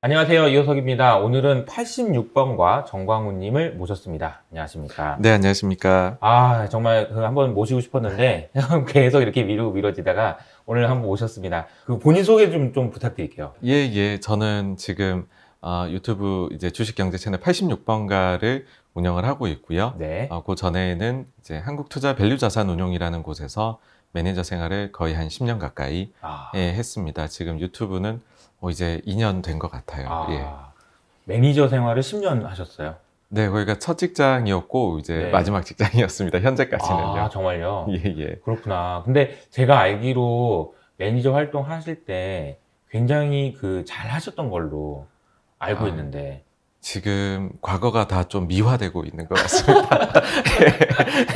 안녕하세요. 이호석입니다. 오늘은 86번과 정광훈님을 모셨습니다. 안녕하십니까. 네, 안녕하십니까. 아, 정말 그 한번 모시고 싶었는데 계속 이렇게 미루고 미뤄지다가 오늘 한번 모셨습니다. 그 본인 소개 좀, 좀 부탁드릴게요. 예, 예. 저는 지금 어, 유튜브 이제 주식경제 채널 86번가를 운영을 하고 있고요. 네. 어, 그 전에는 이제 한국투자 밸류자산운용이라는 곳에서 매니저 생활을 거의 한 10년 가까이 아. 예, 했습니다. 지금 유튜브는 어, 이제 2년 된 것 같아요. 아, 예. 매니저 생활을 10년 하셨어요? 네, 거기가 첫 직장이었고 이제 네. 마지막 직장이었습니다. 현재까지는요. 아, 정말요? 예, 예. 그렇구나. 근데 제가 알기로 매니저 활동 하실 때 굉장히 그 잘 하셨던 걸로 알고 아, 있는데 지금 과거가 다 좀 미화되고 있는 것 같습니다. 예.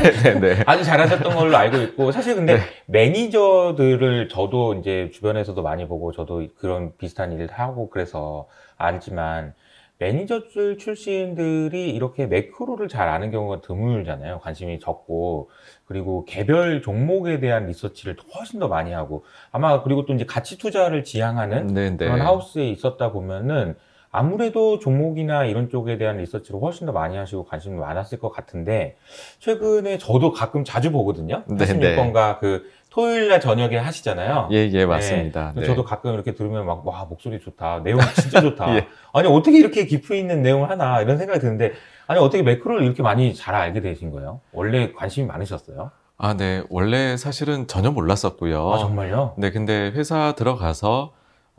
네, 아주 네. 잘하셨던 걸로 알고 있고 사실 근데 네. 매니저들을 저도 이제 주변에서도 많이 보고 저도 그런 비슷한 일을 하고 그래서 알지만 매니저들 출신들이 이렇게 매크로를 잘 아는 경우가 드물잖아요. 관심이 적고 그리고 개별 종목에 대한 리서치를 훨씬 더 많이 하고 아마 그리고 또 이제 가치 투자를 지향하는 네네. 네. 그런 하우스에 있었다 보면은 아무래도 종목이나 이런 쪽에 대한 리서치를 훨씬 더 많이 하시고 관심이 많았을 것 같은데 최근에 저도 가끔 자주 보거든요. 86번가 그 토요일 날 저녁에 하시잖아요. 예, 예, 네. 맞습니다. 네. 네. 저도 가끔 이렇게 들으면 막, 와, 목소리 좋다. 내용 진짜 좋다. 예. 아니, 어떻게 이렇게 깊이 있는 내용을 하나, 이런 생각이 드는데, 아니, 어떻게 매크로를 이렇게 많이 잘 알게 되신 거예요? 원래 관심이 많으셨어요? 아, 네. 원래 사실은 전혀 몰랐었고요. 아, 정말요? 네, 근데 회사 들어가서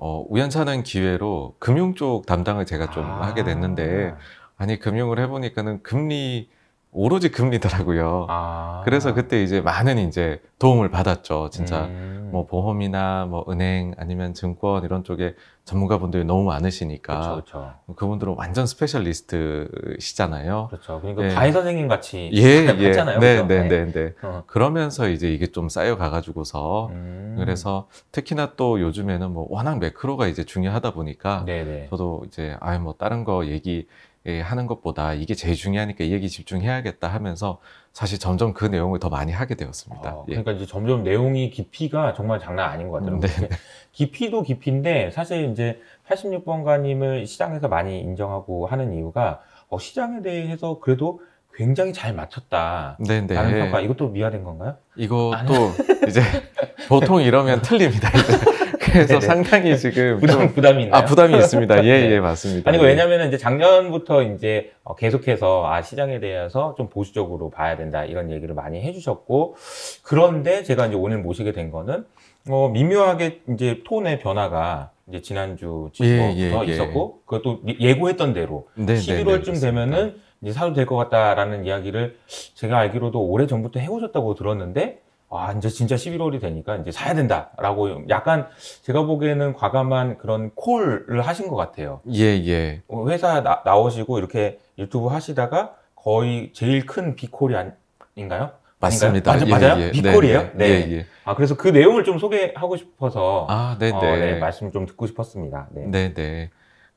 어, 우연찮은 기회로 금융 쪽 담당을 제가 좀 아. 하게 됐는데 아니 금융을 해보니까는 금리 오로지 금리더라고요. 아. 그래서 그때 이제 많은 이제 도움을 받았죠. 진짜 음. 뭐 보험이나 뭐 은행 아니면 증권 이런 쪽에 전문가분들이 너무 많으시니까 그쵸, 그쵸. 그분들은 완전 스페셜리스트시잖아요. 그렇죠. 그러니까 네. 과외 선생님 같이 예, 예. 했잖아요. 네, 네, 네, 네, 네. 어. 그러면서 이제 이게 좀 쌓여가가지고서 음. 그래서 특히나 또 요즘에는 뭐 워낙 매크로가 이제 중요하다 보니까 네네. 네. 저도 이제 아뭐 예 다른 거 얘기 예, 하는 것보다 이게 제일 중요하니까 이 얘기 집중해야겠다 하면서 사실 점점 그 내용을 더 많이 하게 되었습니다. 아, 예. 그러니까 예. 이제 점점 내용이 깊이가 정말 장난 아닌 것 같아요. 음, 네, 네. 깊이도 깊인데 사실 이제 86번가님을 시장에서 많이 인정하고 하는 이유가 어, 시장에 대해서 그래도 굉장히 잘 맞췄다. 네네. 네. 평가 이것도 미화된 건가요? 이것도 아, 네. 이제 보통 이러면 틀립니다. 이제. 그래서 네네. 상당히 지금 부담 부담이 있나요? 아 부담이 있습니다. 예예 네. 예, 맞습니다. 아니 그 예. 왜냐하면 이제 작년부터 이제 어, 계속해서 아 시장에 대해서 좀 보수적으로 봐야 된다 이런 얘기를 많이 해주셨고 그런데 제가 이제 오늘 모시게 된 거는 어, 미묘하게 이제 톤의 변화가 이제 지난주 지부터 예, 예, 예, 있었고 그것도 예고했던 대로 네, 11월쯤 네, 네 되면은 이제 사도 될 것 같다라는 이야기를 제가 알기로도 오래 전부터 해오셨다고 들었는데 아, 이제 진짜 11월이 되니까 이제 사야 된다라고 약간 제가 보기에는 과감한 그런 콜을 하신 것 같아요. 예, 예. 어, 회사 나, 나오시고 이렇게 유튜브 하시다가 거의 제일 큰 비콜이 아닌가요? 맞습니다. 맞아, 예, 맞아요? 예, 예. 비콜이에요? 네. 네. 네. 예, 예, 아, 그래서 그 내용을 좀 소개하고 싶어서 아, 네네. 어, 네. 네, 말씀 좀 듣고 싶었습니다. 네. 네네. 네.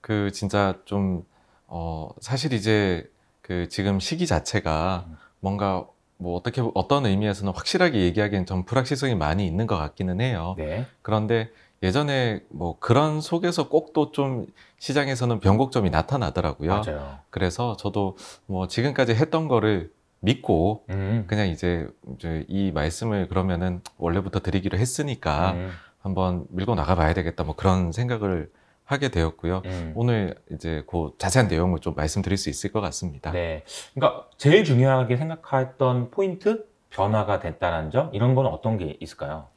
그 진짜 좀, 어, 사실 이제 그 지금 시기 자체가 뭔가 뭐 어떻게 어떤 의미에서는 확실하게 얘기하기엔 좀 불확실성이 많이 있는 것 같기는 해요. 네. 그런데 예전에 뭐 그런 속에서 꼭 또 좀 시장에서는 변곡점이 나타나더라고요. 맞아요. 그래서 저도 뭐 지금까지 했던 거를 믿고 음. 그냥 이제, 이제 이 말씀을 그러면은 원래부터 드리기로 했으니까 음. 한번 밀고 나가봐야 되겠다 뭐 그런 생각을 하게 되었고요. 음. 오늘 이제 그 자세한 내용을 좀 말씀드릴 수 있을 것 같습니다. 네. 그러니까 제일 중요하게 생각했던 포인트 변화가 됐다는 점 이런 건 어떤 게 있을까요?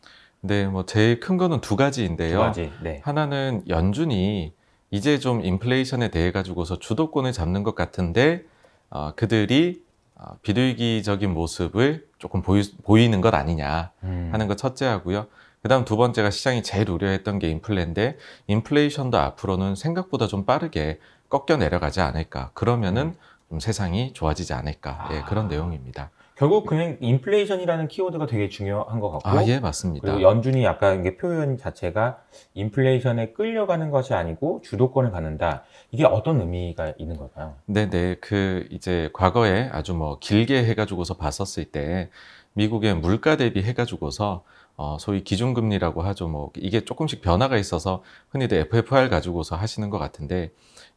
네, 뭐 제일 큰 거는 두 가지인데요. 두 가지. 네. 하나는 연준이 이제 좀 인플레이션에 대해 가지고서 주도권을 잡는 것 같은데 어, 그들이 어, 비둘기적인 모습을 조금 보이, 는것 아니냐 음. 하는 것 첫째 하고요. 그 다음 두 번째가 시장이 제일 우려했던 게 인플레인데 인플레이션도 앞으로는 생각보다 좀 빠르게 꺾여 내려가지 않을까 그러면은 음. 좀 세상이 좋아지지 않을까 예, 아. 그런 내용입니다. 결국 그냥 인플레이션이라는 키워드가 되게 중요한 것 같고. 아, 예, 맞습니다. 그리고 연준이 약간 이게 표현 자체가 인플레이션에 끌려가는 것이 아니고 주도권을 갖는다. 이게 어떤 의미가 있는 걸까요? 네네. 네. 그 이제 과거에 아주 뭐 길게 해가지고서 봤었을 때 미국의 물가 대비 해가지고서 어, 소위 기준금리라고 하죠. 뭐 이게 조금씩 변화가 있어서 흔히들 FFR 가지고서 하시는 것 같은데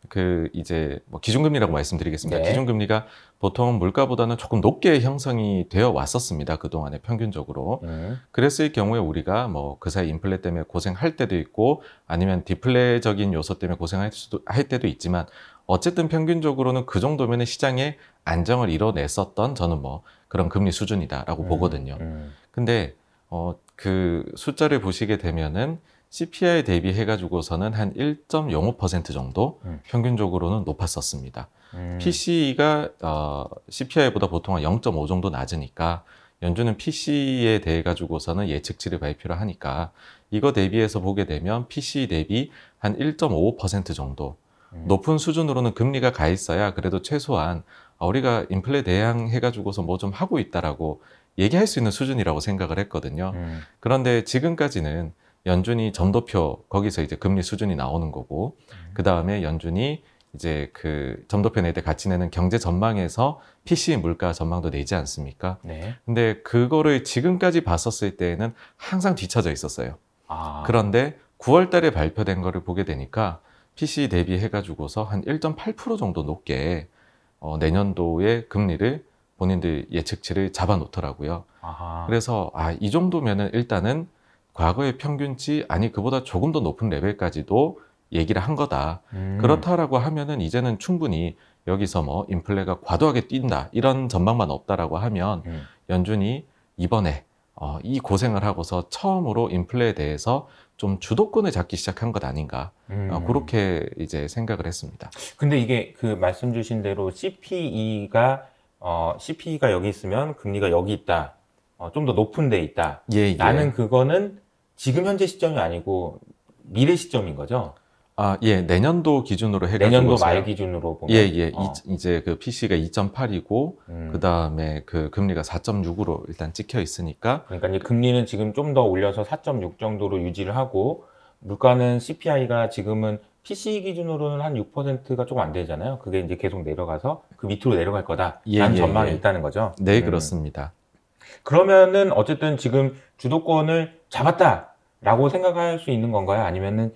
그 이제 뭐 기준금리라고 말씀드리겠습니다. 네. 기준금리가 보통 물가보다는 조금 높게 형성이 되어 왔었습니다. 그동안에 평균적으로. 네. 그랬을 경우에 우리가 뭐 그 사이 인플레 때문에 고생할 때도 있고 아니면 디플레적인 요소 때문에 고생할 수도 할 때도 있지만 어쨌든 평균적으로는 그정도면 시장의 안정을 이뤄냈었던 저는 뭐 그런 금리 수준이다라고 음, 보거든요. 음. 근데 어그 숫자를 보시게 되면은 CPI 대비해가지고서는 한 1.05% 정도 음. 평균적으로는 높았었습니다. 음. PCE가 어, CPI보다 보통 한0.5 정도 낮으니까 연준은 PC에 대해 가지고서는 예측치를 발표를 하니까 이거 대비해서 보게 되면 PC 대비 한 1.5% 정도 음. 높은 수준으로는 금리가 가 있어야 그래도 최소한 아, 우리가 인플레 대항해 가지고서 뭐 좀 하고 있다라고 얘기할 수 있는 수준이라고 생각을 했거든요. 음. 그런데 지금까지는 연준이 점도표 거기서 이제 금리 수준이 나오는 거고 음. 그 다음에 연준이 이제 그 점도표 내때 같이 내는 경제 전망에서 PC 물가 전망도 내지 않습니까? 네. 근데 그거를 지금까지 봤었을 때에는 항상 뒤쳐져 있었어요. 아. 그런데 9월 달에 발표된 거를 보게 되니까 PC 대비해가지고서 한 1.8% 정도 높게 어, 내년도에 금리를 본인들 예측치를 잡아놓더라고요. 아하. 그래서 아, 이 정도면은 일단은 과거의 평균치 아니 그보다 조금 더 높은 레벨까지도 얘기를 한 거다. 음. 그렇다라고 하면은 이제는 충분히 여기서 뭐 인플레가 과도하게 뛴다 이런 전망만 없다라고 하면 음. 연준이 이번에 어, 이 고생을 하고서 처음으로 인플레에 대해서 좀 주도권을 잡기 시작한 것 아닌가 음. 어, 그렇게 이제 생각을 했습니다. 근데 이게 그 말씀 주신 대로 CPE가 어, CP가 여기 있으면 금리가 여기 있다. 어, 좀 더 높은 데 있다. 예, 나는 예. 그거는 지금 현재 시점이 아니고 미래 시점인 거죠. 아, 예, 내년도 기준으로 해가지고 내년도 말 기준으로 보면 예, 예, 어. 이, 제그 PC가 2.8이고 음. 그 다음에 그 금리가 4.6으로 일단 찍혀 있으니까 그러니까 이제 금리는 지금 좀 더 올려서 4.6 정도로 유지를 하고 물가는 CPI가 지금은 PC 기준으로는 한 6%가 조금 안 되잖아요. 그게 이제 계속 내려가서 그 밑으로 내려갈 거다라는 예, 예, 전망이 예. 있다는 거죠. 네, 음. 그렇습니다. 그러면은 어쨌든 지금 주도권을 잡았다라고 생각할 수 있는 건가요? 아니면은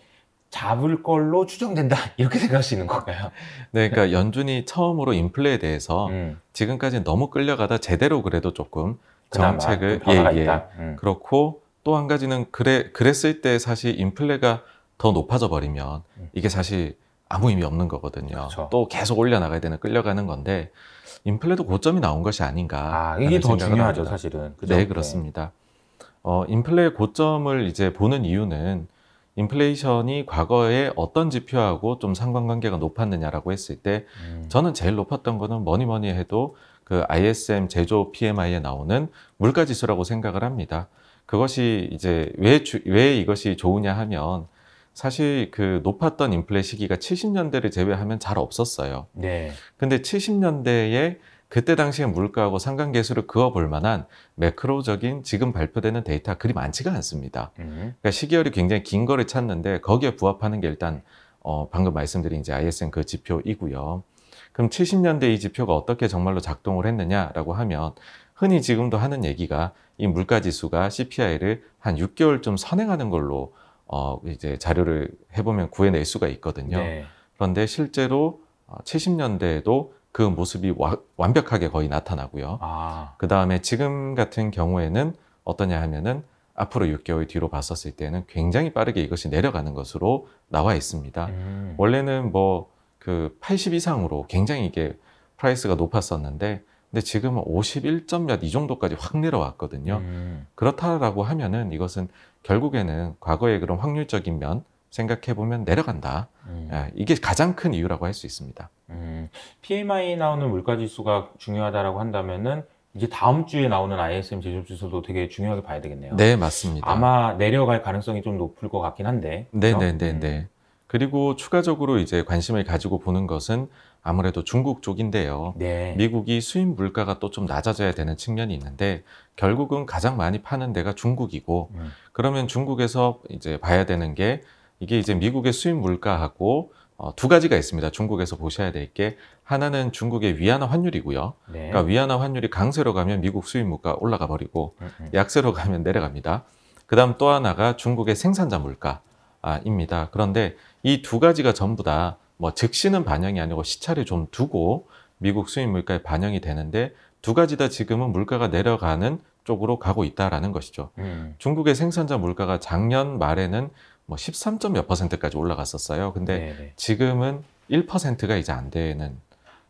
잡을 걸로 추정된다 이렇게 생각할 수 있는 건가요? 네, 그러니까 연준이 처음으로 인플레에 대해서 음. 지금까지 너무 끌려가다 제대로 그래도 조금 정책을 예예 예. 예. 음. 그렇고 또 한 가지는 그래 그랬을 때 사실 인플레가 더 높아져 버리면 이게 사실 아무 의미 없는 거거든요. 그렇죠. 또 계속 올려나가야 되는 끌려가는 건데 인플레도 고점이 나온 것이 아닌가. 아, 이게 더 중요하죠, 합니다. 사실은. 그죠? 네, 네. 그렇습니다. 어, 인플레의 고점을 이제 보는 이유는 인플레이션이 과거에 어떤 지표하고 좀 상관관계가 높았느냐라고 했을 때 음. 저는 제일 높았던 거는 뭐니 뭐니 해도 그 ISM 제조 PMI에 나오는 물가 지수라고 생각을 합니다. 그것이 이제 왜, 주, 왜 이것이 좋으냐 하면 사실 그 높았던 인플레 시기가 70년대를 제외하면 잘 없었어요. 네. 근데 70년대에 그때 당시에 물가하고 상관계수를 그어볼 만한 매크로적인 지금 발표되는 데이터 그리 많지가 않습니다. 음. 그러니까 시기열이 굉장히 긴 거를 찾는데 거기에 부합하는 게 일단 어, 방금 말씀드린 이제 ISM 그 지표이고요. 그럼 70년대 이 지표가 어떻게 정말로 작동을 했느냐라고 하면 흔히 지금도 하는 얘기가 이 물가 지수가 CPI를 한 6개월 좀 선행하는 걸로 어, 이제 자료를 해보면 구해낼 수가 있거든요. 네. 그런데 실제로 70년대에도 어, 그 모습이 와, 완벽하게 거의 나타나고요. 아. 그 다음에 지금 같은 경우에는 어떠냐 하면은 앞으로 6개월 뒤로 봤었을 때는 굉장히 빠르게 이것이 내려가는 것으로 나와 있습니다. 음. 원래는 뭐 그 80 이상으로 굉장히 이게 프라이스가 높았었는데 근데 지금은 51점 몇 이 정도까지 확 내려왔거든요. 음. 그렇다라고 하면은 이것은 결국에는 과거의 그런 확률적인 면 생각해 보면 내려간다. 음. 예, 이게 가장 큰 이유라고 할 수 있습니다. 음. PMI 나오는 물가 지수가 중요하다라고 한다면은 이제 다음 주에 나오는 ISM 제조업 지수도 되게 중요하게 봐야 되겠네요. 네, 맞습니다. 아마 내려갈 가능성이 좀 높을 것 같긴 한데. 네, 네, 네, 네. 음. 그리고 추가적으로 이제 관심을 가지고 보는 것은 아무래도 중국 쪽인데요. 네. 미국이 수입 물가가 또 좀 낮아져야 되는 측면이 있는데 결국은 가장 많이 파는 데가 중국이고 음. 그러면 중국에서 이제 봐야 되는 게 이게 이제 미국의 수입 물가하고 어, 두 가지가 있습니다. 중국에서 보셔야 될 게 하나는 중국의 위안화 환율이고요. 네. 그러니까 위안화 환율이 강세로 가면 미국 수입 물가 올라가 버리고 음. 음. 약세로 가면 내려갑니다. 그다음 또 하나가 중국의 생산자 물가입니다. 그런데 이 두 가지가 전부 다뭐 즉시는 반영이 아니고 시차를 좀 두고 미국 수입 물가에 반영이 되는데 두 가지 다 지금은 물가가 내려가는 쪽으로 가고 있다라는 것이죠. 음. 중국의 생산자 물가가 작년 말에는 뭐 13점 몇 퍼센트까지 올라갔었어요. 근데 네네. 지금은 1%가 이제 안 되는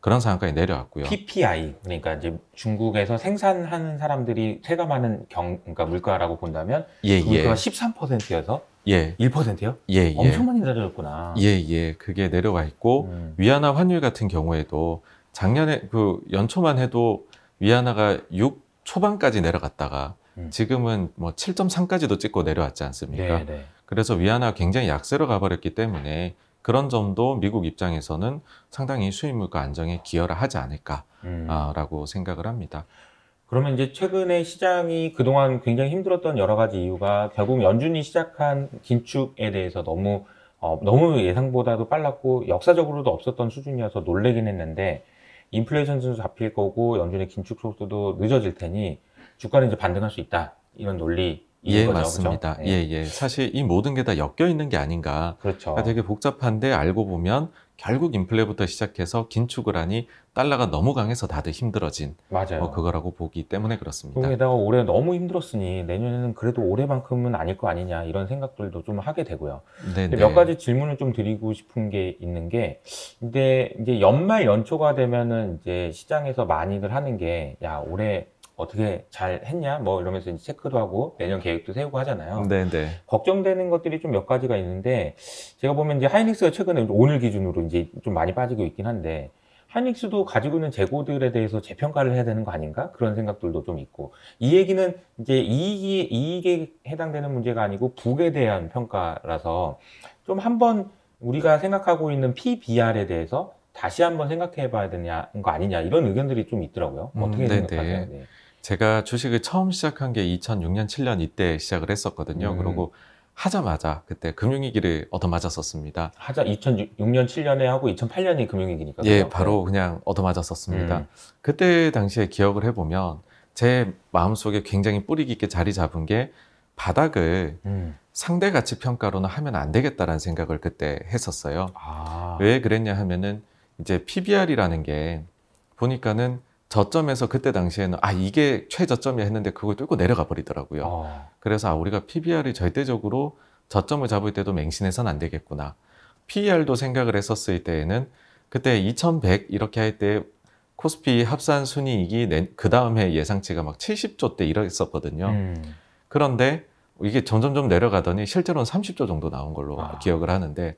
그런 상황까지 내려왔고요. PPI 그러니까 이제 중국에서 생산하는 사람들이 체감하는 경 그러니까 물가라고 본다면 예, 그 물가가 예. 13%여서 예. 1%요? 예, 예. 엄청 많이 내려졌구나. 예, 예. 그게 내려와 있고 음. 위안화 환율 같은 경우에도 작년에 그 연초만 해도 위안화가 6 초반까지 내려갔다가 음. 지금은 뭐 7.3까지도 찍고 내려왔지 않습니까? 네, 네. 그래서 위안화 굉장히 약세로 가버렸기 때문에 그런 점도 미국 입장에서는 상당히 수입 물가 안정에 기여를 하지 않을까라고 음. 생각을 합니다. 그러면 이제 최근에 시장이 그동안 굉장히 힘들었던 여러 가지 이유가 결국 연준이 시작한 긴축에 대해서 너무 어, 너무 예상보다도 빨랐고 역사적으로도 없었던 수준이어서 놀래긴 했는데 인플레이션 순수 잡힐 거고 연준의 긴축 속도도 늦어질 테니 주가는 이제 반등할 수 있다 이런 논리 예, 거죠, 그렇죠? 맞습니다. 그렇죠? 예, 예. 사실 이 모든 게 다 엮여 있는 게 아닌가. 그렇죠. 그러니까 되게 복잡한데 알고 보면 결국 인플레부터 시작해서 긴축을 하니 달러가 너무 강해서 다들 힘들어진 맞아요. 어, 그거라고 보기 때문에 그렇습니다. 거기다가 올해 너무 힘들었으니 내년에는 그래도 올해만큼은 아닐 거 아니냐 이런 생각들도 좀 하게 되고요. 네, 네. 몇 가지 질문을 좀 드리고 싶은 게 있는 게 근데 이제 연말 연초가 되면은 이제 시장에서 많이들 하는 게 야 올해 어떻게 잘 했냐 뭐 이러면서 이제 체크도 하고 내년 계획도 세우고 하잖아요. 네네. 네. 걱정되는 것들이 좀 몇 가지가 있는데 제가 보면 이제 하이닉스가 최근에 오늘 기준으로 이제 좀 많이 빠지고 있긴 한데 하이닉스도 가지고 있는 재고들에 대해서 재평가를 해야 되는 거 아닌가 그런 생각들도 좀 있고 이 얘기는 이제 이익이 이익에 해당되는 문제가 아니고 북에 대한 평가라서 좀 한번 우리가 생각하고 있는 PBR에 대해서 다시 한번 생각해 봐야 되냐, 거 아니냐, 이런 의견들이 좀 있더라고요. 음, 어떻게 음, 생각하세요? 네. 제가 주식을 처음 시작한 게 2006년, 7년 이때 시작을 했었거든요. 음. 그러고 하자마자 그때 금융위기를 얻어맞았었습니다. 하자 2006년, 7년에 하고 2008년이 금융위기니까. 예, 바로 네. 그냥 얻어맞았었습니다. 음. 그때 당시에 기억을 해보면 제 마음속에 굉장히 뿌리 깊게 자리 잡은 게 바닥을 음. 상대 가치 평가로는 하면 안 되겠다라는 생각을 그때 했었어요. 아. 왜 그랬냐 하면은 이제 PBR이라는 게 보니까는 저점에서 그때 당시에는 아 이게 최저점이야 했는데 그걸 뚫고 내려가 버리더라고요. 어. 그래서 아 우리가 PBR이 절대적으로 저점을 잡을 때도 맹신해서는 안 되겠구나. PER도 생각을 했었을 때에는 그때 2,100 이렇게 할 때 코스피 합산 순이익이 그 다음 에 예상치가 막 70조 대 이랬었거든요. 음. 그런데 이게 점점점 내려가더니 실제로는 30조 정도 나온 걸로 아. 기억을 하는데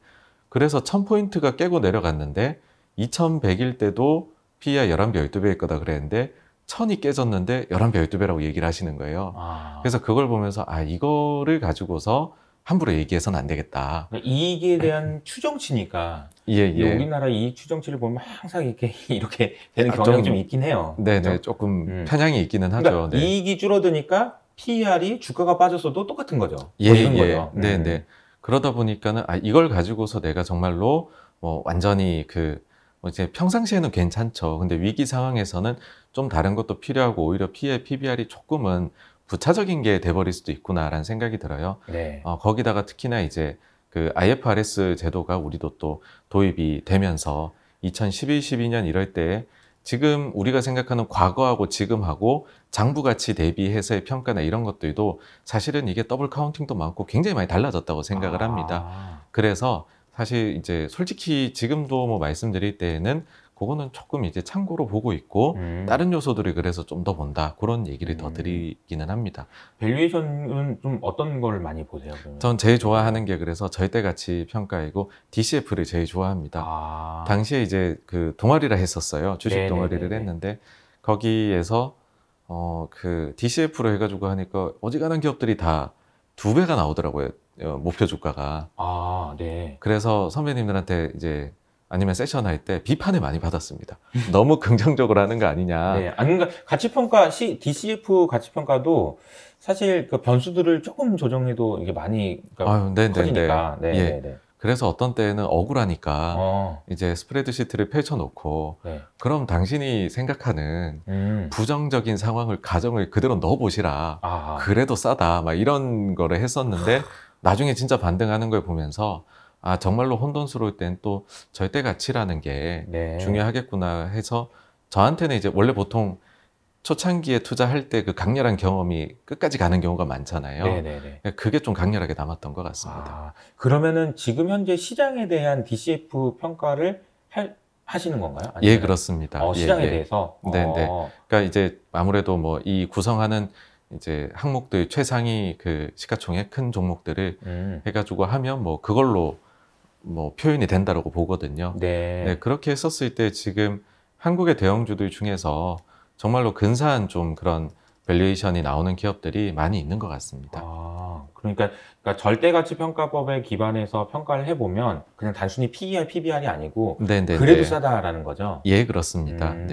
그래서 1,000포인트가 깨고 내려갔는데 2,100일 때도 p 이가 11배, 12배일 거다 그랬는데 천이 깨졌는데 11배, 12배라고 얘기를 하시는 거예요. 아. 그래서 그걸 보면서 아, 이거를 가지고서 함부로 얘기해서는 안 되겠다. 그러니까 이익에 대한 음. 추정치니까. 예, 예. 우리나라 이익 추정치를 보면 항상 이렇게 이렇게 되는 아, 경향이 좀, 좀, 있긴 해요. 네네, 그 그렇죠? 조금 음. 편향이 있기는 그러니까 하죠. 그러니까 네. 이익이 줄어드니까 PER이 주가가 빠졌어도 똑같은 거죠. 예, 예. 거죠. 네네. 음. 네. 그러다 보니까는 아, 이걸 가지고서 내가 정말로 뭐 완전히 그뭐 이제 평상시에는 괜찮죠. 근데 위기 상황에서는 좀 다른 것도 필요하고 오히려 피해 PBR이 조금은 부차적인 게 돼버릴 수도 있구나라는 생각이 들어요. 네. 어, 거기다가 특히나 이제 그 IFRS 제도가 우리도 또 도입이 되면서 2 0 1 2년 이럴 때 지금 우리가 생각하는 과거하고 지금하고 장부 가치 대비해서의 평가나 이런 것들도 사실은 이게 더블 카운팅도 많고 굉장히 많이 달라졌다고 생각을 합니다. 아. 그래서 사실 이제 솔직히 지금도 뭐 말씀드릴 때에는 그거는 조금 이제 참고로 보고 있고 음. 다른 요소들이 그래서 좀 더 본다 그런 얘기를 음. 더 드리기는 합니다. 밸류에이션은 좀 어떤 걸 많이 보세요? 그러면? 전 제일 좋아하는 게 그래서 절대가치 평가이고 DCF를 제일 좋아합니다. 아. 당시에 이제 그 동아리라 했었어요. 주식 네네네네. 동아리를 했는데 거기에서 어그 DCF로 해가지고 하니까 어지간한 기업들이 다 두 배가 나오더라고요. 어, 목표 주가가. 아, 네. 그래서 선배님들한테 이제 아니면 세션 할 때 비판을 많이 받았습니다. 너무 긍정적으로 하는 거 아니냐. 네, 아닌가 가치평가 C, DCF 가치평가도 사실 그 변수들을 조금 조정해도 이게 많이 그러니까 아유, 네, 네, 네. 커지니까. 네, 예. 네. 그래서 어떤 때는 억울하니까 어. 이제 스프레드 시트를 펼쳐놓고 네. 그럼 당신이 생각하는 음. 부정적인 상황을 가정을 그대로 넣어보시라. 아 그래도 싸다. 막 이런 거를 했었는데. 나중에 진짜 반등하는 걸 보면서 아 정말로 혼돈스러울 땐 또 절대 가치라는 게 네. 중요하겠구나 해서 저한테는 이제 원래 보통 초창기에 투자할 때 그 강렬한 경험이 끝까지 가는 경우가 많잖아요. 네네네. 네, 네. 그러니까 그게 좀 강렬하게 남았던 것 같습니다. 아, 그러면은 지금 현재 시장에 대한 DCF 평가를 할, 하시는 건가요? 아니면? 예, 그렇습니다. 어, 시장에 예, 예. 대해서. 네, 네. 어. 그러니까 이제 아무래도 뭐 이 구성하는 이제 항목들 최상위 그 시가총액 큰 종목들을 음. 해가지고 하면 뭐 그걸로 뭐 표현이 된다라고 보거든요. 네. 네. 그렇게 했었을 때 지금 한국의 대형주들 중에서 정말로 근사한 좀 그런 밸류에이션이 나오는 기업들이 많이 있는 것 같습니다. 아, 그러니까, 그러니까 절대가치 평가법에 기반해서 평가를 해보면 그냥 단순히 PER, PBR이 아니고 네네 그래도 싸다라는 거죠. 예, 그렇습니다. 음,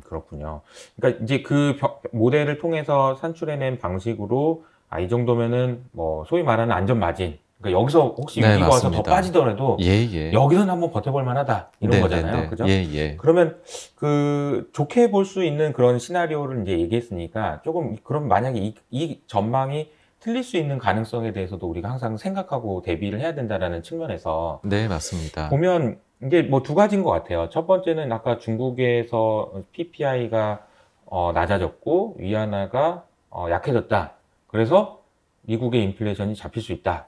네. 그렇군요. 그러니까 이제 그 모델을 통해서 산출해낸 방식으로 아, 이 정도면은 뭐 소위 말하는 안전 마진 그러니까 여기서 혹시 네, 위기가 와서 더 빠지더라도 예, 예. 여기서는 한번 버텨볼 만하다 이런 네, 거잖아요. 네, 네. 그죠? 예, 예, 그러면 그 좋게 볼 수 있는 그런 시나리오를 이제 얘기했으니까 조금 그럼 만약에 이, 이 전망이 틀릴 수 있는 가능성에 대해서도 우리가 항상 생각하고 대비를 해야 된다라는 측면에서 네 맞습니다. 보면 이게 뭐두 가지인 것 같아요. 첫 번째는 아까 중국에서 PPI가 어, 낮아졌고 위안화가 어, 약해졌다. 그래서 미국의 인플레이션이 잡힐 수 있다.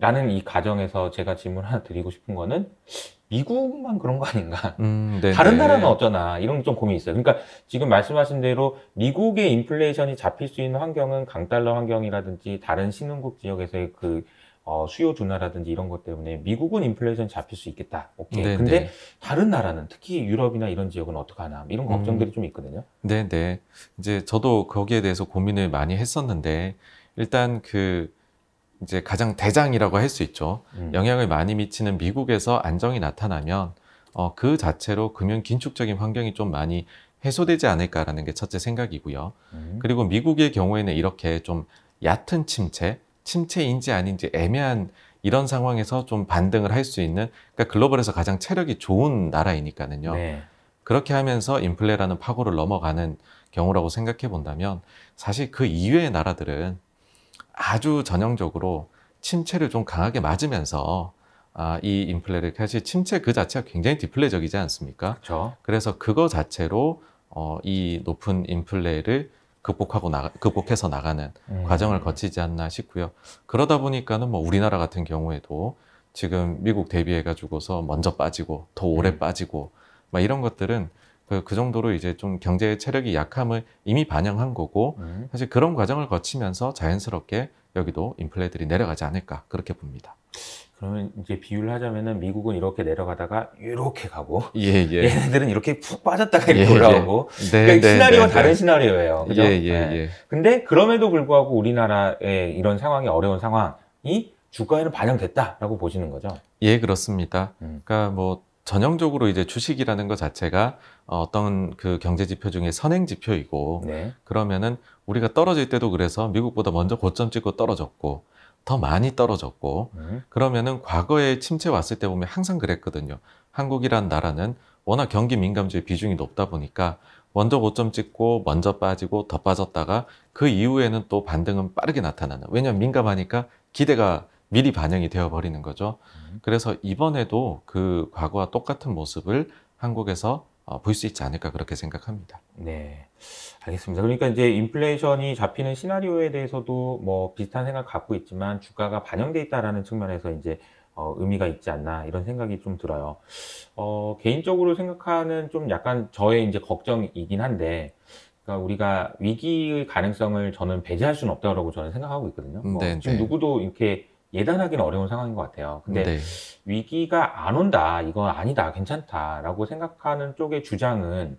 라는 이 가정에서 제가 질문 하나 드리고 싶은 거는 미국만 그런 거 아닌가? 음, 네, 다른 네. 나라는 어쩌나 이런 좀 고민이 있어요. 그러니까 지금 말씀하신 대로 미국의 인플레이션이 잡힐 수 있는 환경은 강달러 환경이라든지 다른 신흥국 지역에서의 그 어, 수요 둔화라든지 이런 것 때문에 미국은 인플레이션 잡힐 수 있겠다. 오케이. 네네. 근데 네. 다른 나라는 특히 유럽이나 이런 지역은 어떡하나 이런 걱정들이 음, 좀 있거든요. 네네. 이제 저도 거기에 대해서 고민을 많이 했었는데 일단 그 이제 가장 대장이라고 할 수 있죠. 음. 영향을 많이 미치는 미국에서 안정이 나타나면 어, 그 자체로 금융 긴축적인 환경이 좀 많이 해소되지 않을까라는 게 첫째 생각이고요. 음. 그리고 미국의 경우에는 이렇게 좀 얕은 침체, 침체인지 아닌지 애매한 이런 상황에서 좀 반등을 할 수 있는 그러니까 글로벌에서 가장 체력이 좋은 나라이니까는요. 네. 그렇게 하면서 인플레라는 파고를 넘어가는 경우라고 생각해 본다면 사실 그 이외의 나라들은 아주 전형적으로 침체를 좀 강하게 맞으면서 아, 이 인플레를 사실 침체 그 자체가 굉장히 디플레적이지 않습니까? 그렇죠. 그래서 그거 자체로 어, 이 높은 인플레를 극복하고 나가, 극복해서 나가는 음. 과정을 거치지 않나 싶고요. 그러다 보니까는 뭐 우리나라 같은 경우에도 지금 미국 대비해 가지고서 먼저 빠지고 더 오래 음. 빠지고 막 이런 것들은 그, 그 정도로 이제 좀 경제 체력이 약함을 이미 반영한 거고 네. 사실 그런 과정을 거치면서 자연스럽게 여기도 인플레들이 내려가지 않을까 그렇게 봅니다. 그러면 이제 비유를 하자면은 미국은 이렇게 내려가다가 이렇게 가고 예, 예. 얘네들은 이렇게 푹 빠졌다가 예, 이렇게 예, 올라오고 예. 네, 그러니까 네, 시나리오 네, 네, 다른 시나리오예요. 그죠? 예, 예, 네. 예, 근데 그럼에도 불구하고 우리나라의 이런 상황이 어려운 상황이 주가에는 반영됐다라고 보시는 거죠? 예, 그렇습니다. 음. 그러니까 뭐 전형적으로 이제 주식이라는 것 자체가 어, 어떤 그 경제 지표 중에 선행 지표이고 네. 그러면은 우리가 떨어질 때도 그래서 미국보다 먼저 고점 찍고 떨어졌고 더 많이 떨어졌고 음. 그러면은 과거에 침체 왔을 때 보면 항상 그랬거든요. 한국이란 나라는 워낙 경기 민감주의 비중이 높다 보니까 먼저 고점 찍고 먼저 빠지고 더 빠졌다가 그 이후에는 또 반등은 빠르게 나타나는 왜냐하면 민감하니까 기대가 미리 반영이 되어 버리는 거죠. 음. 그래서 이번에도 그 과거와 똑같은 모습을 한국에서 어, 볼수 있지 않을까 그렇게 생각합니다. 네, 알겠습니다. 그러니까 이제 인플레이션이 잡히는 시나리오에 대해서도 뭐 비슷한 생각 갖고 있지만 주가가 반영돼 있다라는 측면에서 이제 어, 의미가 있지 않나 이런 생각이 좀 들어요. 어, 개인적으로 생각하는 좀 약간 저의 이제 걱정이긴 한데 그러니까 우리가 위기의 가능성을 저는 배제할 수는 없다고 저는 생각하고 있거든요. 뭐 네, 지금 네. 누구도 이렇게 예단하기는 어려운 상황인 것 같아요. 근데 네. 위기가 안 온다, 이건 아니다, 괜찮다라고 생각하는 쪽의 주장은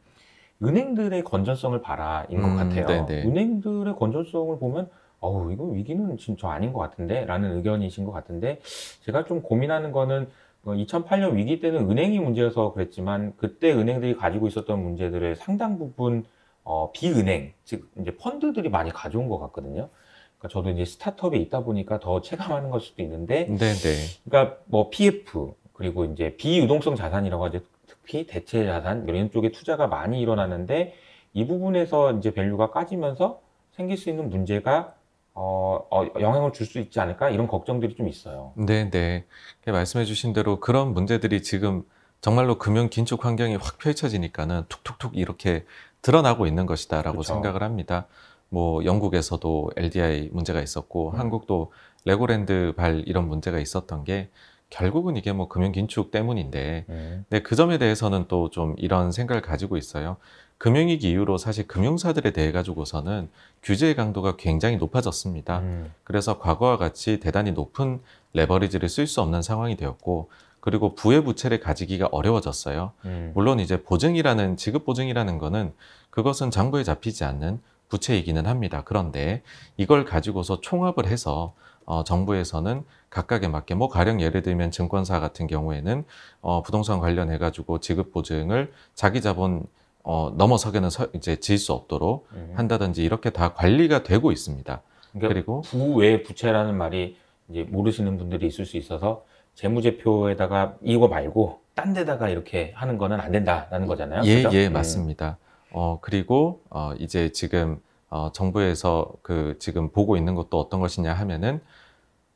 은행들의 건전성을 봐라인 것 음, 같아요. 네네. 네. 은행들의 건전성을 보면 어우 이거 위기는 진짜 아닌 것 같은데라는 의견이신 것 같은데 제가 좀 고민하는 거는 2008년 어, 위기 때는 은행이 문제여서 그랬지만 그때 은행들이 가지고 있었던 문제들의 상당 부분 어, 비은행 즉 이제 펀드들이 많이 가져온 것 같거든요. 그러니까 저도 이제 스타트업이 있다 보니까 더 체감하는 걸 수도 있는데, 네네. 네. 그러니까 뭐 PF 그리고 이제 비유동성 자산이라고 하죠. 특히 대체 자산 뭐 이런 쪽에 투자가 많이 일어나는데 이 부분에서 이제 밸류가 까지면서 생길 수 있는 문제가 어, 어, 영향을 줄 수 있지 않을까 이런 걱정들이 좀 있어요. 네, 네. 말씀해주신 대로 그런 문제들이 지금 정말로 금융 긴축 환경이 확 펼쳐지니까는 툭툭툭 이렇게 드러나고 있는 것이다라고 그렇 생각을 합니다. 뭐 영국에서도 LDI 문제가 있었고 음. 한국도 레고랜드 발 이런 문제가 있었던 게 결국은 이게 뭐 금융 긴축 때문인데 음. 근데 그 점에 대해서는 또 좀 이런 생각을 가지고 있어요. 금융위기 이후로 사실 금융사들에 대해 가지고서는 규제의 강도가 굉장히 높아졌습니다. 음. 그래서 과거와 같이 대단히 높은 레버리지를 쓸 수 없는 상황이 되었고 그리고 부의 부채를 가지기가 어려워졌어요. 음. 물론 이제 보증이라는 지급 보증이라는 거는 그것은 장부에 잡히지 않는 부채이기는 합니다. 그런데 이걸 가지고서 총합을 해서 어, 정부에서는 각각에 맞게 뭐 가령 예를 들면 증권사 같은 경우에는 어, 부동산 관련해 가지고 지급 보증을 자기 자본 어, 넘어서게는 서, 이제 질 수 없도록 예. 한다든지 이렇게 다 관리가 되고 있습니다. 그러니까 그리고 부외 부채라는 말이 이제 모르시는 분들이 있을 수 있어서 재무제표에다가 이거 말고 딴 데다가 이렇게 하는 거는 안 된다라는 거잖아요. 예, 그렇죠? 예, 맞습니다. 어, 그리고 어, 이제 지금 어, 정부에서 그 지금 보고 있는 것도 어떤 것이냐 하면은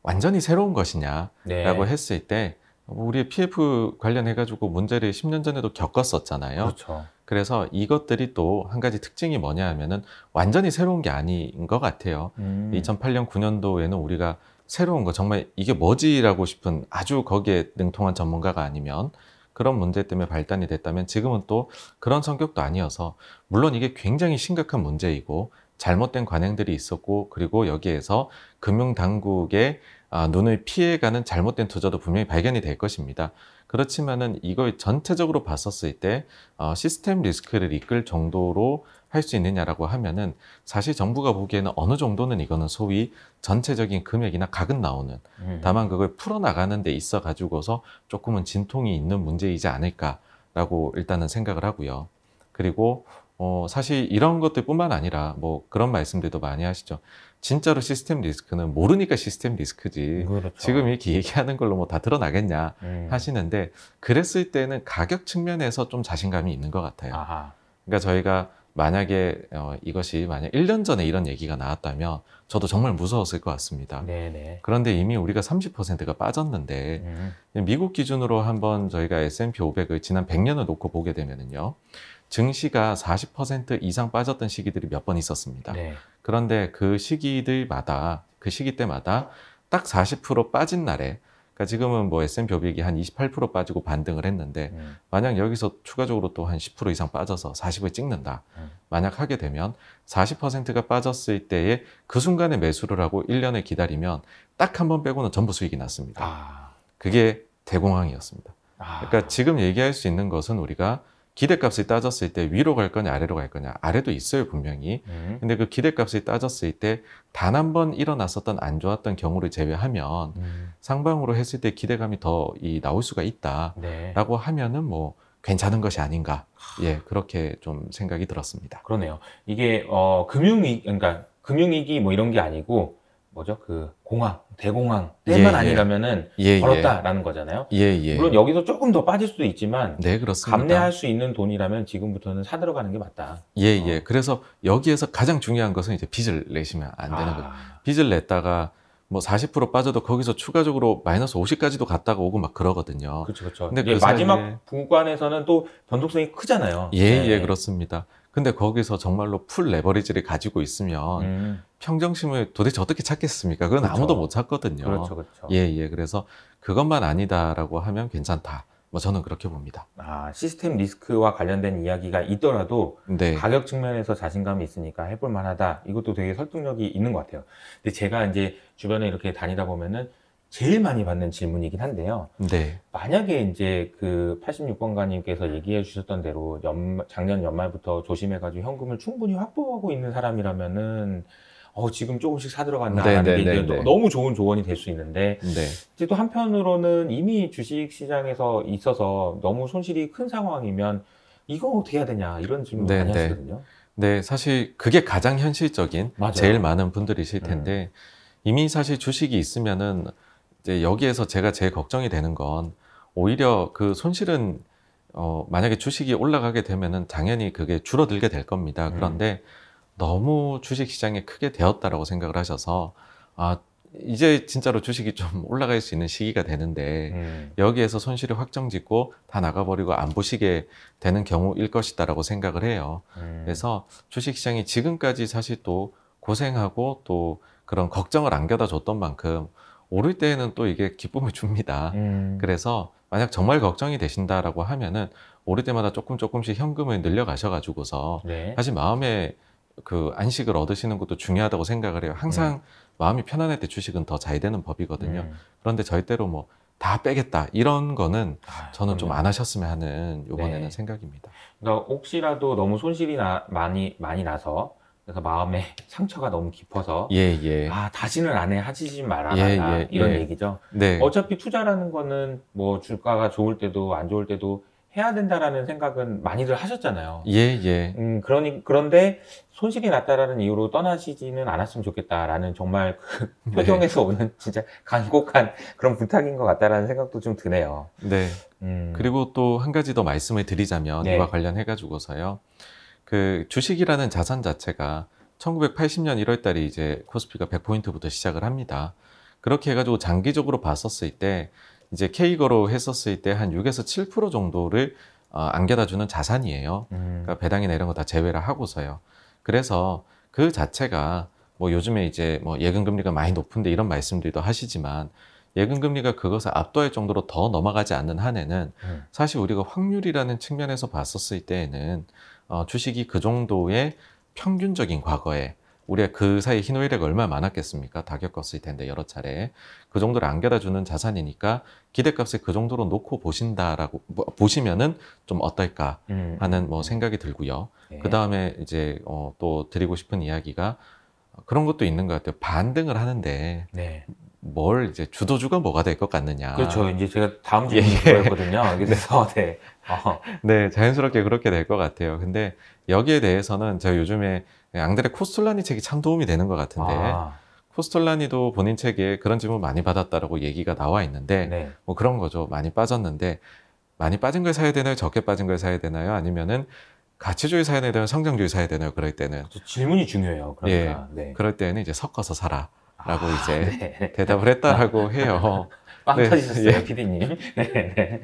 완전히 새로운 것이냐라고 네. 했을 때 우리 PF 관련해가지고 문제를 10년 전에도 겪었었잖아요. 그렇죠. 그래서 이것들이 또 한 가지 특징이 뭐냐 하면은 완전히 새로운 게 아닌 것 같아요. 음. 2008년 9년도에는 우리가 새로운 거 정말 이게 뭐지라고 싶은 아주 거기에 능통한 전문가가 아니면 그런 문제 때문에 발단이 됐다면 지금은 또 그런 성격도 아니어서 물론 이게 굉장히 심각한 문제이고 잘못된 관행들이 있었고 그리고 여기에서 금융당국의 아, 눈을 피해가는 잘못된 투자도 분명히 발견이 될 것입니다. 그렇지만은 이걸 전체적으로 봤었을 때 어, 시스템 리스크를 이끌 정도로 할수 있느냐라고 하면은 사실 정부가 보기에는 어느 정도는 이거는 소위 전체적인 금액이나 각은 나오는 음. 다만 그걸 풀어나가는 데 있어 가지고서 조금은 진통이 있는 문제이지 않을까라고 일단은 생각을 하고요. 그리고 어, 사실 이런 것들뿐만 아니라 뭐 그런 말씀들도 많이 하시죠. 진짜로 시스템 리스크는 모르니까 시스템 리스크지. 그렇죠. 지금 이렇게 얘기하는 걸로 뭐 다 드러나겠냐 음. 하시는데 그랬을 때는 가격 측면에서 좀 자신감이 있는 것 같아요. 아하. 그러니까 저희가 만약에 어, 이것이 만약 1년 전에 이런 얘기가 나왔다면 저도 정말 무서웠을 것 같습니다. 네네. 그런데 이미 우리가 30%가 빠졌는데 음. 미국 기준으로 한번 저희가 S&P 500을 지난 100년을 놓고 보게 되면은요. 증시가 40% 이상 빠졌던 시기들이 몇 번 있었습니다. 네. 그런데 그 시기들마다 그 시기 때마다 딱 40% 빠진 날에 그러니까 지금은 뭐 S&P 여비익이 한 28% 빠지고 반등을 했는데 음. 만약 여기서 추가적으로 또 한 10% 이상 빠져서 40을 찍는다. 음. 만약 하게 되면 40%가 빠졌을 때에 그 순간에 매수를 하고 1년을 기다리면 딱 한 번 빼고는 전부 수익이 났습니다. 아. 그게 대공황이었습니다. 아. 그러니까 지금 얘기할 수 있는 것은 우리가 기대값을 따졌을 때 위로 갈 거냐 아래로 갈 거냐 아래도 있어요 분명히 음. 근데 그 기대값을 따졌을 때 단 한 번 일어났었던 안 좋았던 경우를 제외하면 음. 상방으로 했을 때 기대감이 더이 나올 수가 있다라고 네. 하면은 뭐 괜찮은 것이 아닌가 예 그렇게 좀 생각이 들었습니다 그러네요 이게 어 금융위 그러니까 금융위기 뭐 이런 게 아니고 뭐죠 그 공항 대공항 때만 예, 예, 아니라면은 예, 벌었다라는 예. 거잖아요. 예예. 예. 물론 여기서 조금 더 빠질 수도 있지만 네 그렇습니다. 감내할 수 있는 돈이라면 지금부터는 사들어가는 게 맞다. 예예. 어. 그래서 여기에서 가장 중요한 것은 이제 빚을 내시면 안 되는 아. 거예요. 빚을 냈다가 뭐40% 빠져도 거기서 추가적으로 마이너스 50까지도 갔다가 오고 막 그러거든요. 그렇죠, 그렇죠. 근데 예, 그 마지막 사이에... 분간에서는 또 변동성이 크잖아요. 예, 네. 예, 그렇습니다. 근데 거기서 정말로 풀 레버리지를 가지고 있으면 음. 평정심을 도대체 어떻게 찾겠습니까? 그건 그렇죠. 아무도 못 찾거든요. 그렇죠, 그렇죠. 예, 예. 그래서 그것만 아니다라고 하면 괜찮다. 뭐 저는 그렇게 봅니다. 아, 시스템 리스크와 관련된 이야기가 있더라도 네. 가격 측면에서 자신감이 있으니까 해볼 만하다. 이것도 되게 설득력이 있는 것 같아요. 근데 제가 이제 주변에 이렇게 다니다 보면은 제일 많이 받는 질문이긴 한데요. 네. 만약에 이제 그 86번가님께서 얘기해 주셨던 대로 연, 작년 연말부터 조심해가지고 현금을 충분히 확보하고 있는 사람이라면은 어, 지금 조금씩 사들어간다라는 네, 네, 게 네, 네, 너무 좋은 조언이 될 수 있는데 네. 이제 또 한편으로는 이미 주식 시장에서 있어서 너무 손실이 큰 상황이면 이거 어떻게 해야 되냐 이런 질문 네, 많이 하시거든요. 네, 사실 그게 가장 현실적인 맞아요. 제일 많은 분들이실 음. 텐데 음. 이미 사실 주식이 있으면은 이제 여기에서 제가 제일 걱정이 되는 건 오히려 그 손실은 어, 만약에 주식이 올라가게 되면은 당연히 그게 줄어들게 될 겁니다. 네. 그런데 음. 너무 주식 시장이 크게 되었다라고 생각을 하셔서 아 이제 진짜로 주식이 좀 올라갈 수 있는 시기가 되는데 음. 여기에서 손실이 확정짓고 다 나가버리고 안 보시게 되는 경우일 것이다라고 생각을 해요. 음. 그래서 주식 시장이 지금까지 사실 또 고생하고 또 그런 걱정을 안겨다 줬던 만큼 오를 때에는 또 이게 기쁨을 줍니다. 음. 그래서 만약 정말 걱정이 되신다라고 하면은 오를 때마다 조금 조금씩 현금을 늘려가셔가지고서 네. 사실 마음에 그 안식을 얻으시는 것도 중요하다고 생각을 해요. 항상 음. 마음이 편안할 때 주식은 더 잘 되는 법이거든요. 음. 그런데 절대로 뭐 다 빼겠다 이런 거는 아, 저는 좀 안 하셨으면 하는 요번에는 네. 생각입니다. 그러니까 혹시라도 너무 손실이 나, 많이 많이 나서 그래서 마음에 상처가 너무 깊어서 예, 예. 아 다시는 안 해 하지 말아라 예, 예 이런 예. 얘기죠. 네. 어차피 투자라는 거는 뭐 주가가 좋을 때도 안 좋을 때도 해야 된다라는 생각은 많이들 하셨잖아요. 예, 예. 음, 그러니 그런데 손실이 났다라는 이유로 떠나시지는 않았으면 좋겠다라는 정말 그 네. 표정에서 네. 오는 진짜 간곡한 그런 부탁인 것 같다라는 생각도 좀 드네요. 네. 음. 그리고 또 한 가지 더 말씀을 드리자면 네. 이와 관련해 가지고서요. 그 주식이라는 자산 자체가 1980년 1월 달에 이제 코스피가 100포인트부터 시작을 합니다. 그렇게 해가지고 장기적으로 봤었을 때 이제 케이거로 했었을 때 한 6에서 7% 정도를 어, 안겨다주는 자산이에요. 음. 그러니까 배당이나 이런 거 다 제외를 하고서요. 그래서 그 자체가 뭐 요즘에 이제 뭐 예금 금리가 많이 높은데 이런 말씀들도 하시지만 예금 금리가 그것을 압도할 정도로 더 넘어가지 않는 한에는 음. 사실 우리가 확률이라는 측면에서 봤었을 때에는 어, 주식이 그 정도의 평균적인 과거에 우리가 그 사이 희노일락이 얼마나 많았겠습니까? 다 겪었을 텐데 여러 차례 그 정도를 안겨다 주는 자산이니까 기대값을 그 정도로 놓고 보신다라고 뭐, 보시면은 좀 어떨까 음. 하는 뭐 음. 생각이 들고요. 예. 그 다음에 이제 어, 또 드리고 싶은 이야기가 그런 것도 있는 것 같아요. 반등을 하는데 네. 뭘 이제 주도주가 뭐가 될 것 같느냐. 그렇죠. 이제 제가 다음 주에 예. 그거든요 예. 그래서 네. 네. 어, 네, 자연스럽게 그렇게 될 것 같아요. 근데 여기에 대해서는 제가 요즘에 양들의 코스톨라니 책이 참 도움이 되는 것 같은데 아. 코스톨라니도 본인 책에 그런 질문 많이 받았다라고 얘기가 나와 있는데 네. 뭐 그런 거죠. 많이 빠졌는데 많이 빠진 걸 사야 되나요? 적게 빠진 걸 사야 되나요? 아니면은 가치주의 사야 되나요? 성장주의 사야 되나요? 그럴 때는 그렇죠. 질문이 중요해요. 그러니까. 예, 네. 그럴 때는 이제 섞어서 사라라고 아, 이제 네. 대답을 했다라고 해요. 빵 네. 터지셨어요, 예. 피디님. 네, 네.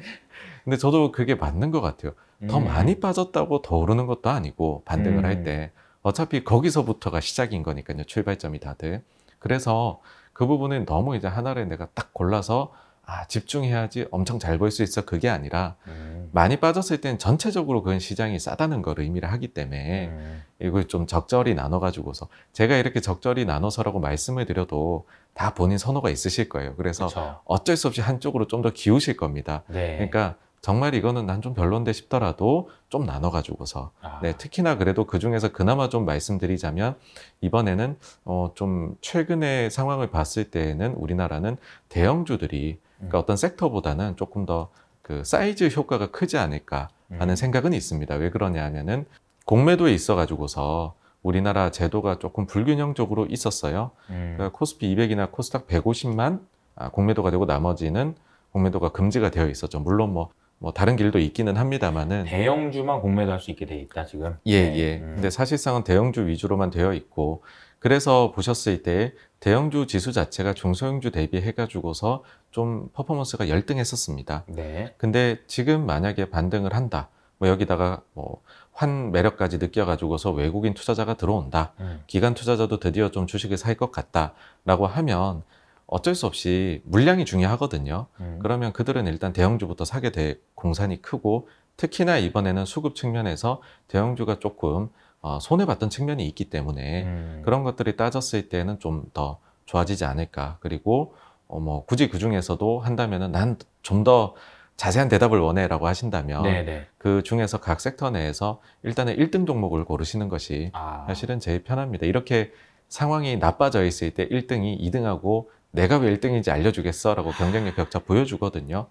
근데 저도 그게 맞는 것 같아요. 더 음. 많이 빠졌다고 더 오르는 것도 아니고 반등을 음. 할때 어차피 거기서부터가 시작인 거니까요. 출발점이 다들. 그래서 그 부분은 너무 이제 하나를 내가 딱 골라서 아, 집중해야지 엄청 잘 볼 수 있어. 그게 아니라 음. 많이 빠졌을 땐 전체적으로 그건 시장이 싸다는 걸 의미를 하기 때문에 음. 이걸 좀 적절히 나눠가지고서 제가 이렇게 적절히 나눠서라고 말씀을 드려도 다 본인 선호가 있으실 거예요. 그래서 그쵸. 어쩔 수 없이 한쪽으로 좀 더 기우실 겁니다. 네. 그러니까 정말 이거는 난 좀 별론데 싶더라도 좀 나눠가지고서 아. 네, 특히나 그래도 그 중에서 그나마 좀 말씀드리자면 이번에는 어, 좀 최근의 상황을 봤을 때에는 우리나라는 대형주들이 그러니까 음. 어떤 섹터보다는 조금 더 그 사이즈 효과가 크지 않을까 하는 음. 생각은 있습니다. 왜 그러냐 하면은 공매도에 있어 가지고서 우리나라 제도가 조금 불균형적으로 있었어요. 음. 그러니까 코스피 200이나 코스닥 150만 아, 공매도가 되고 나머지는 공매도가 금지가 되어 있었죠. 물론 뭐뭐 다른 길도 있기는 합니다만은 대형주만 공매도 할 수 있게 돼 있다 지금. 예, 네. 예. 음. 근데 사실상은 대형주 위주로만 되어 있고 그래서 보셨을 때 대형주 지수 자체가 중소형주 대비해 가지고서 좀 퍼포먼스가 열등했었습니다. 네. 근데 지금 만약에 반등을 한다. 뭐 여기다가 뭐 환 매력까지 느껴 가지고서 외국인 투자자가 들어온다. 음. 기관 투자자도 드디어 좀 주식을 살 것 같다라고 하면 어쩔 수 없이 물량이 중요하거든요. 음. 그러면 그들은 일단 대형주부터 사게 돼 공산이 크고 특히나 이번에는 수급 측면에서 대형주가 조금 어, 손해봤던 측면이 있기 때문에 음. 그런 것들이 따졌을 때는 좀 더 좋아지지 않을까. 그리고 어, 뭐 굳이 그 중에서도 한다면은 난 좀 더 자세한 대답을 원해라고 하신다면 네네. 네. 그 중에서 각 섹터 내에서 일단은 1등 종목을 고르시는 것이 아. 사실은 제일 편합니다. 이렇게 상황이 나빠져 있을 때 1등이 2등하고 내가 왜 1등인지 알려주겠어 라고 경쟁력 격차 보여주거든요.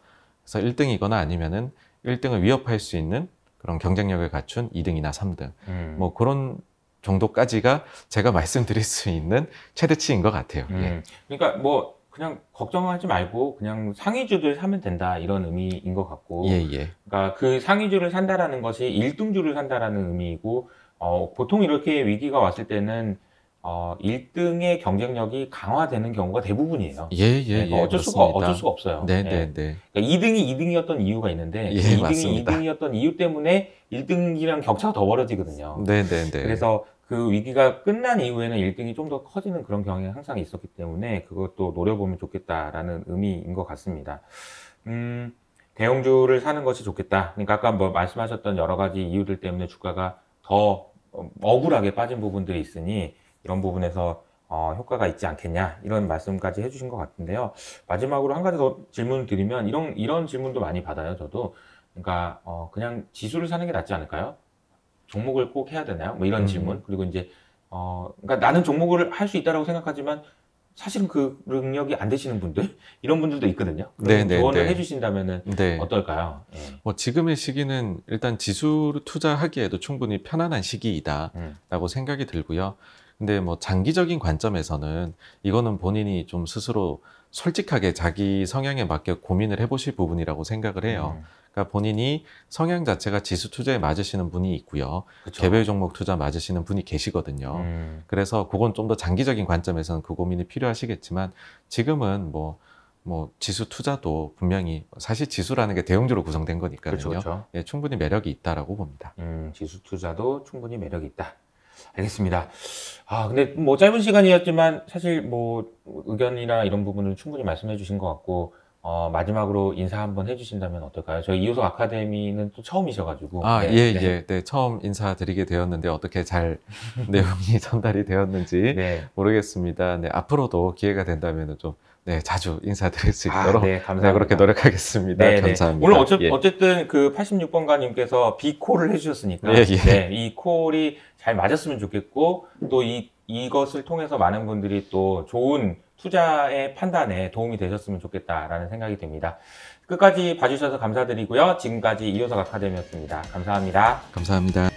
그래서 1등이거나 아니면은 1등을 위협할 수 있는 그런 경쟁력을 갖춘 2등이나 3등. 음. 뭐 그런 정도까지가 제가 말씀드릴 수 있는 최대치인 것 같아요. 예. 음. 예. 그러니까 뭐 그냥 걱정하지 말고 그냥 상위주를 사면 된다 이런 의미인 것 같고 예, 예. 그러니까 그 상위주를 산다라는 것이 1등주를 산다라는 의미이고 어, 보통 이렇게 위기가 왔을 때는 어, 1등의 경쟁력이 강화되는 경우가 대부분이에요. 예, 예, 네, 그러니까 예. 그러니까 어쩔, 수가, 어쩔 수가 없어요. 네, 네, 네. 네. 그러니까 2등이 2등이었던 이유가 있는데 예, 2등이 맞습니다. 2등이었던 이유 때문에 1등이랑 격차가 더 벌어지거든요. 네, 네, 네. 그래서 그 위기가 끝난 이후에는 1등이 좀 더 커지는 그런 경향이 항상 있었기 때문에 그것도 노려보면 좋겠다라는 의미인 것 같습니다. 음, 대형주를 사는 것이 좋겠다. 그러니까 아까 뭐 말씀하셨던 여러 가지 이유들 때문에 주가가 더 어, 억울하게 빠진 부분들이 있으니 이런 부분에서 어, 효과가 있지 않겠냐 이런 말씀까지 해주신 것 같은데요. 마지막으로 한 가지 더 질문을 드리면 이런 이런 질문도 많이 받아요. 저도 그러니까 어, 그냥 지수를 사는 게 낫지 않을까요? 종목을 꼭 해야 되나요? 뭐 이런 음. 질문 그리고 이제 어, 그러니까 나는 종목을 할 수 있다라고 생각하지만 사실은 그 능력이 안 되시는 분들 이런 분들도 있거든요. 네, 네, 조언을 네. 해주신다면은 네. 어떨까요? 예. 뭐 지금의 시기는 일단 지수를 투자하기에도 충분히 편안한 시기이다라고 음. 생각이 들고요. 근데 뭐 장기적인 관점에서는 이거는 본인이 좀 스스로 솔직하게 자기 성향에 맞게 고민을 해보실 부분이라고 생각을 해요. 음. 그러니까 본인이 성향 자체가 지수 투자에 맞으시는 분이 있고요. 그쵸. 개별 종목 투자 맞으시는 분이 계시거든요. 음. 그래서 그건 좀 더 장기적인 관점에서는 그 고민이 필요하시겠지만 지금은 뭐뭐 뭐 지수 투자도 분명히 사실 지수라는 게 대형주로 구성된 거니까요. 그 예, 충분히 매력이 있다라고 봅니다. 음, 지수 투자도 충분히 매력이 있다. 알겠습니다. 아, 근데 뭐 짧은 시간이었지만 사실 뭐 의견이나 이런 부분을 충분히 말씀해 주신 것 같고, 어, 마지막으로 인사 한번 해주신다면 어떨까요? 저희 이호석 아카데미는 또 처음이셔가지고. 아, 네, 예, 네. 예. 네, 처음 인사드리게 되었는데 어떻게 잘 내용이 전달이 되었는지 네. 모르겠습니다. 네, 앞으로도 기회가 된다면 좀 네, 자주 인사드릴 수 있도록 아, 네, 네 감사합니다. 네, 그렇게 노력하겠습니다. 네, 네, 감사합니다. 오늘 어째, 예. 어쨌든 그 86번가님께서 비콜을 해주셨으니까 예, 예. 네, 이 콜이 잘 맞았으면 좋겠고 또 이, 이것을 통해서 많은 분들이 또 좋은 투자의 판단에 도움이 되셨으면 좋겠다라는 생각이 듭니다. 끝까지 봐주셔서 감사드리고요. 지금까지 이효석 아카데미였습니다. 감사합니다. 감사합니다.